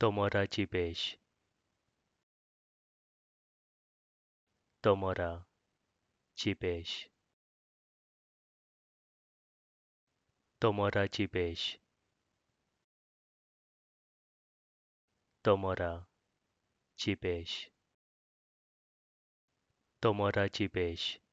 Tomodachi beijo. Tomora é de beijo. Tomora é de beijo. Tomora é de